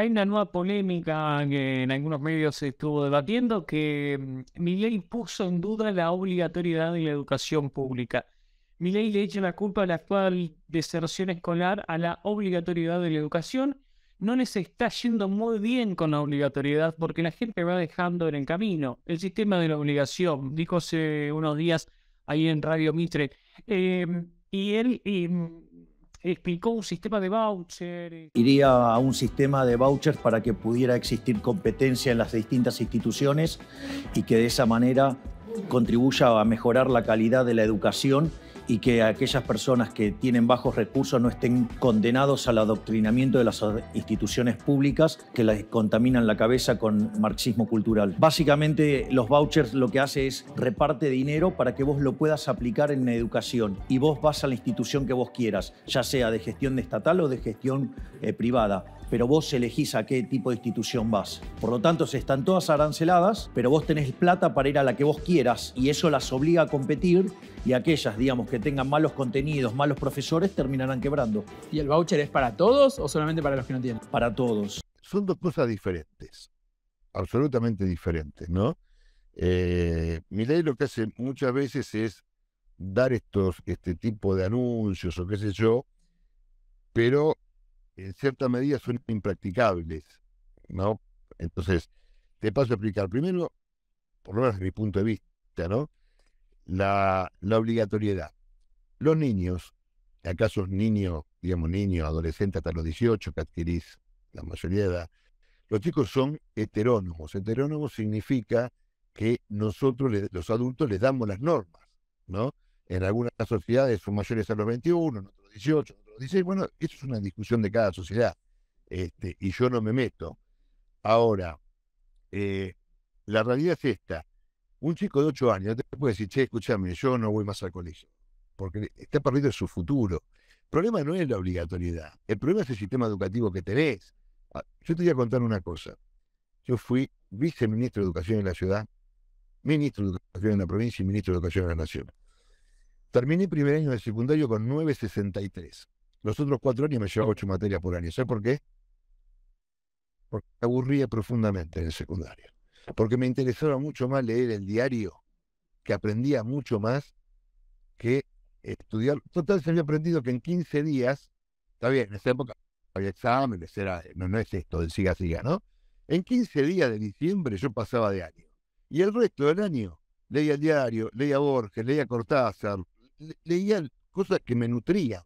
hay una nueva polémica que en algunos medios se estuvo debatiendo que mm, Miley puso en duda la obligatoriedad de la educación pública. Miley le echa la culpa a la actual deserción escolar a la obligatoriedad de la educación. No les está yendo muy bien con la obligatoriedad porque la gente va dejando en el camino el sistema de la obligación, dijo hace unos días ahí en Radio Mitre. Eh, y él mm, explicó un sistema de vouchers... Eh, Iría a un sistema de vouchers para que pudiera existir competencia en las distintas instituciones y que de esa manera contribuya a mejorar la calidad de la educación y que aquellas personas que tienen bajos recursos no estén condenados al adoctrinamiento de las instituciones públicas que les contaminan la cabeza con marxismo cultural. Básicamente los vouchers lo que hace es reparte dinero para que vos lo puedas aplicar en educación y vos vas a la institución que vos quieras, ya sea de gestión estatal o de gestión eh, privada pero vos elegís a qué tipo de institución vas. Por lo tanto, se están todas aranceladas, pero vos tenés plata para ir a la que vos quieras y eso las obliga a competir y aquellas, digamos, que tengan malos contenidos, malos profesores, terminarán quebrando. ¿Y el voucher es para todos o solamente para los que no tienen? Para todos. Son dos cosas diferentes, absolutamente diferentes, ¿no? Eh, mi ley lo que hace muchas veces es dar estos, este tipo de anuncios o qué sé yo, pero en cierta medida son impracticables, ¿no? Entonces, te paso a explicar primero, por lo menos desde mi punto de vista, ¿no? la, obligatoriedad. Los niños, acaso niños, digamos niños, adolescentes hasta los 18 que adquirís la mayoría de edad, los chicos son heterónomos. Heterónomos significa que nosotros, los adultos, les damos las normas, ¿no? En algunas sociedades son mayores a los 21, en otros 18, en otros 16. Bueno, eso es una discusión de cada sociedad. Este, y yo no me meto. Ahora, eh, la realidad es esta un chico de 8 años te puede decir, che, escúchame, yo no voy más al colegio, porque está perdido su futuro. El problema no es la obligatoriedad, el problema es el sistema educativo que tenés. Ah, yo te voy a contar una cosa. Yo fui viceministro de Educación en la ciudad, ministro de Educación en la provincia y ministro de Educación en la Nación. Terminé primer año de secundario con 9.63. Los otros cuatro años me llevaba ocho materias por año. ¿Sabes por qué? Porque aburría profundamente en el secundario porque me interesaba mucho más leer el diario, que aprendía mucho más que estudiar. Total, se había aprendido que en 15 días, está bien, en esa época había exámenes, era, no, es esto del siga siga, ¿no? En 15 días de diciembre yo pasaba de año. Y el resto del año leía el diario, leía Borges, leía Cortázar, leía cosas que me nutrían.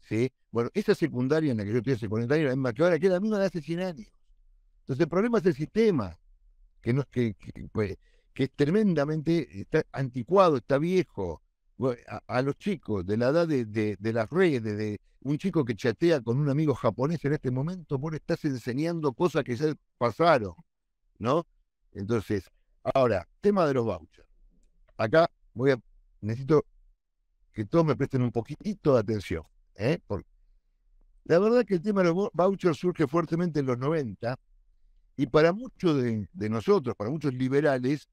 ¿sí? Bueno, esa secundaria en la que yo estudié secundaria es más que ahora, que era la misma de hace 100 años. Entonces el problema es el sistema que, que, pues, que es tremendamente está anticuado, está viejo. A, los chicos de la edad de, las redes, de, un chico que chatea con un amigo japonés en este momento, vos estás enseñando cosas que ya pasaron, ¿no? Entonces, ahora, tema de los vouchers. Acá voy a, necesito que todos me presten un poquitito de atención, ¿eh? la verdad que el tema de los vouchers surge fuertemente en los 90, y para muchos de, nosotros, para muchos liberales,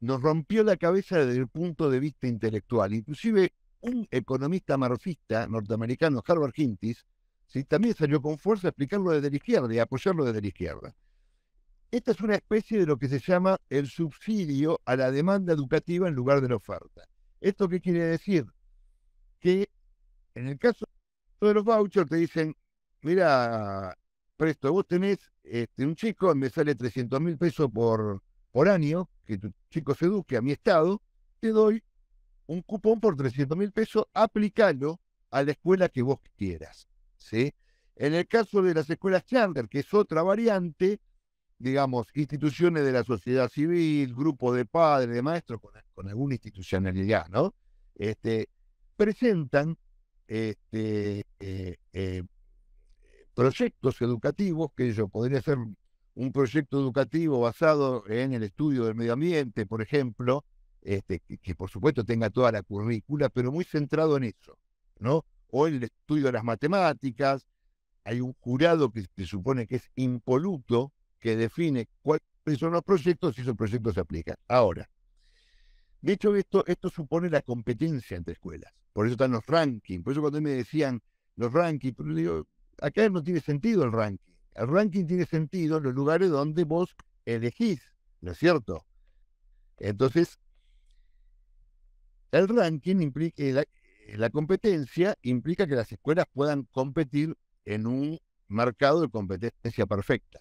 nos rompió la cabeza desde el punto de vista intelectual. Inclusive un economista marxista norteamericano, Harvard Hintis, también salió con fuerza a explicarlo desde la izquierda y apoyarlo desde la izquierda. Esta es una especie de lo que se llama el subsidio a la demanda educativa en lugar de la oferta. ¿Esto qué quiere decir? Que en el caso de los vouchers te dicen, mira, presto, vos tenés este, un chico, me sale 300 mil pesos por, por año, que tu chico se eduque a mi estado, te doy un cupón por 300 mil pesos, aplicalo a la escuela que vos quieras. ¿sí? En el caso de las escuelas Chandler que es otra variante, digamos, instituciones de la sociedad civil, grupos de padres, de maestros, con, alguna institucionalidad, ¿no? Este, presentan este, eh, eh, proyectos educativos, que yo podría ser un proyecto educativo basado en el estudio del medio ambiente, por ejemplo, este, que, por supuesto tenga toda la currícula, pero muy centrado en eso, ¿no? O el estudio de las matemáticas, hay un jurado que se supone que es impoluto, que define cuáles son los proyectos y esos proyectos se aplican. Ahora, de hecho, esto, esto supone la competencia entre escuelas. Por eso están los rankings. Por eso cuando me decían los rankings, pero acá no tiene sentido el ranking. El ranking tiene sentido en los lugares donde vos elegís, ¿no es cierto? Entonces, el ranking implica, la, competencia implica que las escuelas puedan competir en un mercado de competencia perfecta,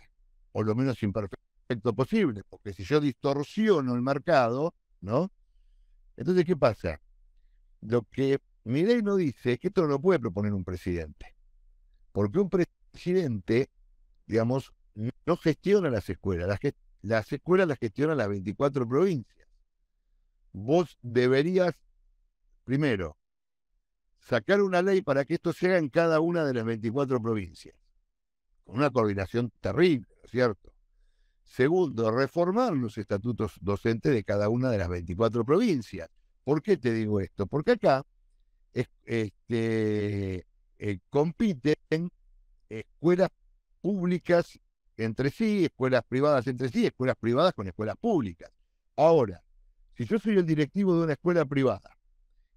o lo menos imperfecto posible, porque si yo distorsiono el mercado, ¿no? Entonces, ¿qué pasa? Lo que mi no dice es que esto no lo puede proponer un presidente porque un presidente, digamos, no gestiona las escuelas, las, escuelas las gestionan las 24 provincias. Vos deberías, primero, sacar una ley para que esto se haga en cada una de las 24 provincias, con una coordinación terrible, cierto? Segundo, reformar los estatutos docentes de cada una de las 24 provincias. ¿Por qué te digo esto? Porque acá este, eh, compiten escuelas públicas entre sí, escuelas privadas entre sí, escuelas privadas con escuelas públicas. Ahora, si yo soy el directivo de una escuela privada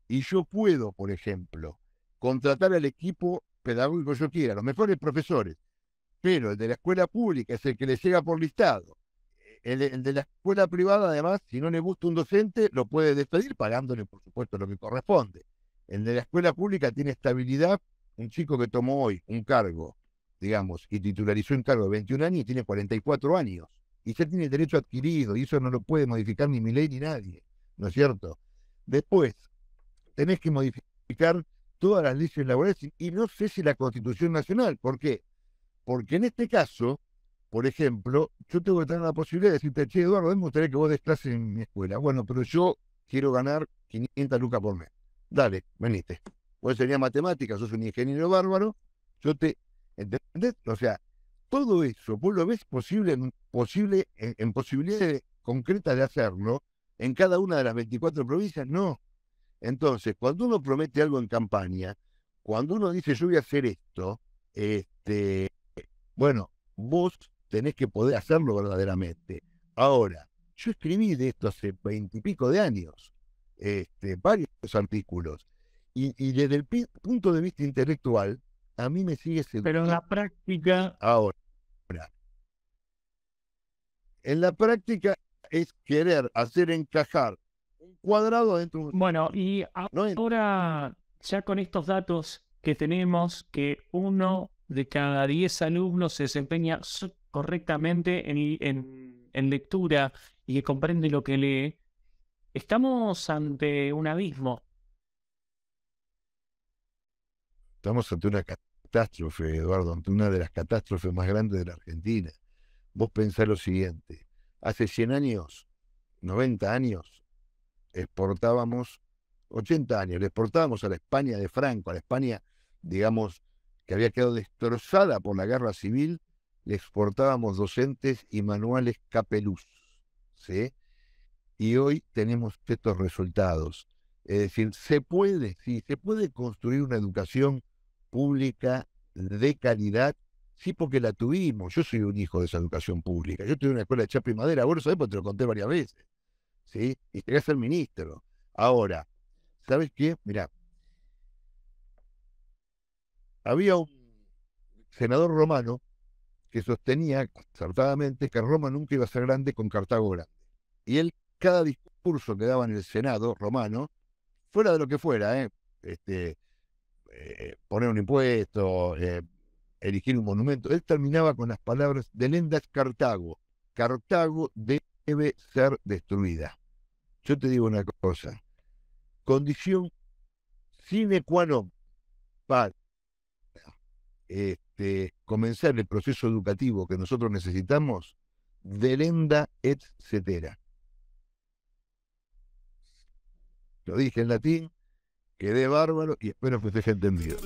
y yo puedo, por ejemplo, contratar al equipo pedagógico que yo quiera, los mejores profesores, pero el de la escuela pública es el que le llega por listado. el, de la escuela privada, además, si no le gusta un docente, lo puede despedir pagándole, por supuesto, lo que corresponde. El de la escuela pública tiene estabilidad un chico que tomó hoy un cargo, digamos, y titularizó un cargo de 21 años y tiene 44 años, y ya tiene derecho adquirido, y eso no lo puede modificar ni mi ley ni nadie, ¿no es cierto? Después, tenés que modificar todas las leyes laborales y no sé si la Constitución Nacional, ¿por qué? Porque en este caso, por ejemplo, yo tengo que tener la posibilidad de decirte, che, Eduardo, me gustaría que vos des en mi escuela. Bueno, pero yo quiero ganar 500 lucas por mes. Dale, veniste vos sería matemáticas, sos un ingeniero bárbaro, yo te... ¿Entendés? O sea, todo eso, vos lo ves posible, mm, posible en, posibilidades concretas de hacerlo en cada una de las 24 provincias, no. Entonces, cuando uno promete algo en campaña, cuando uno dice yo voy a hacer esto, este, bueno, vos tenés que poder hacerlo verdaderamente. Ahora, yo escribí de esto hace veintipico de años, este, varios artículos. Y, desde el punto de vista intelectual, a mí me sigue siendo Pero en la práctica. Ahora. En la práctica es querer hacer encajar un cuadrado dentro de un. Bueno, y ahora, ya con estos datos que tenemos, que uno de cada diez alumnos se desempeña correctamente en, en, en lectura y que comprende lo que lee, estamos ante un abismo Estamos ante una catástrofe, Eduardo, ante una de las catástrofes más grandes de la Argentina. Vos pensás lo siguiente, hace 100 años, 90 años, exportábamos, 80 años, le exportábamos a la España de Franco, a la España, digamos, que había quedado destrozada por la guerra civil, le exportábamos docentes y manuales capeluz. ¿sí? Y hoy tenemos estos resultados. Es decir, se puede, sí, se puede construir una educación pública de calidad. Sí, porque la tuvimos. Yo soy un hijo de esa educación pública. Yo tuve una escuela de chapa y madera. Vos lo porque te lo conté varias veces. ¿Sí? Y quería ser ministro. Ahora, ¿sabes qué? Mirá. Había un senador romano que sostenía acertadamente que Roma nunca iba a ser grande con Cartago Y él, cada discurso que daba en el Senado romano, fuera de lo que fuera, ¿eh? este, eh, poner un impuesto, erigir eh, un monumento. Él terminaba con las palabras delenda es Cartago. Cartago debe ser destruida. Yo te digo una cosa. Condición sine qua non para este, comenzar el proceso educativo que nosotros necesitamos, delenda et cetera. Lo dije en latín, Quedé bárbaro y espero que ustedes haya entendido.